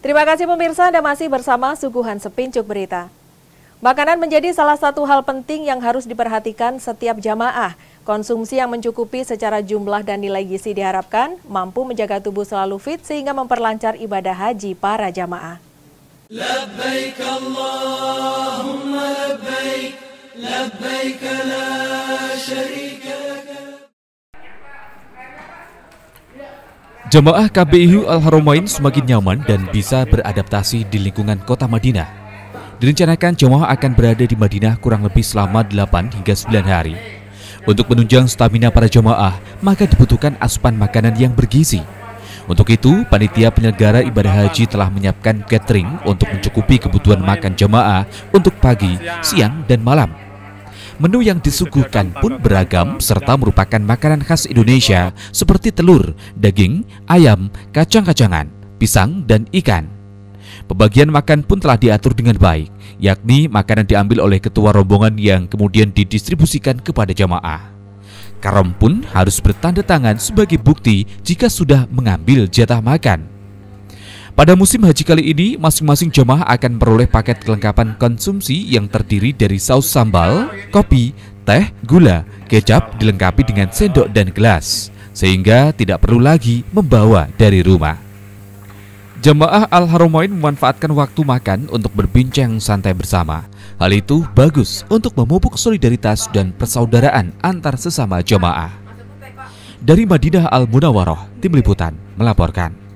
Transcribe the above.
Terima kasih pemirsa Anda masih bersama Suguhan Sepincuk Berita. Makanan menjadi salah satu hal penting yang harus diperhatikan setiap jamaah. Konsumsi yang mencukupi secara jumlah dan nilai gizi diharapkan mampu menjaga tubuh selalu fit sehingga memperlancar ibadah haji para jamaah. Labbaik Allahumma labbaik, labbaik la Jemaah KBIU al Haramain semakin nyaman dan bisa beradaptasi di lingkungan kota Madinah. Direncanakan jemaah akan berada di Madinah kurang lebih selama 8 hingga 9 hari. Untuk menunjang stamina para jemaah, maka dibutuhkan asupan makanan yang bergizi. Untuk itu, panitia penyelenggara ibadah haji telah menyiapkan catering untuk mencukupi kebutuhan makan jemaah untuk pagi, siang, dan malam. Menu yang disuguhkan pun beragam serta merupakan makanan khas Indonesia seperti telur, daging, ayam, kacang-kacangan, pisang, dan ikan. Pembagian makan pun telah diatur dengan baik, yakni makanan diambil oleh ketua rombongan yang kemudian didistribusikan kepada jamaah. Karom pun harus bertanda tangan sebagai bukti jika sudah mengambil jatah makan. Pada musim haji kali ini, masing-masing jemaah akan memperoleh paket kelengkapan konsumsi yang terdiri dari saus sambal, kopi, teh, gula, kecap dilengkapi dengan sendok dan gelas, sehingga tidak perlu lagi membawa dari rumah. Jemaah al haromain memanfaatkan waktu makan untuk berbincang santai bersama. Hal itu bagus untuk memupuk solidaritas dan persaudaraan antar sesama jemaah. Dari Madinah Al-Munawaroh, Tim Liputan melaporkan.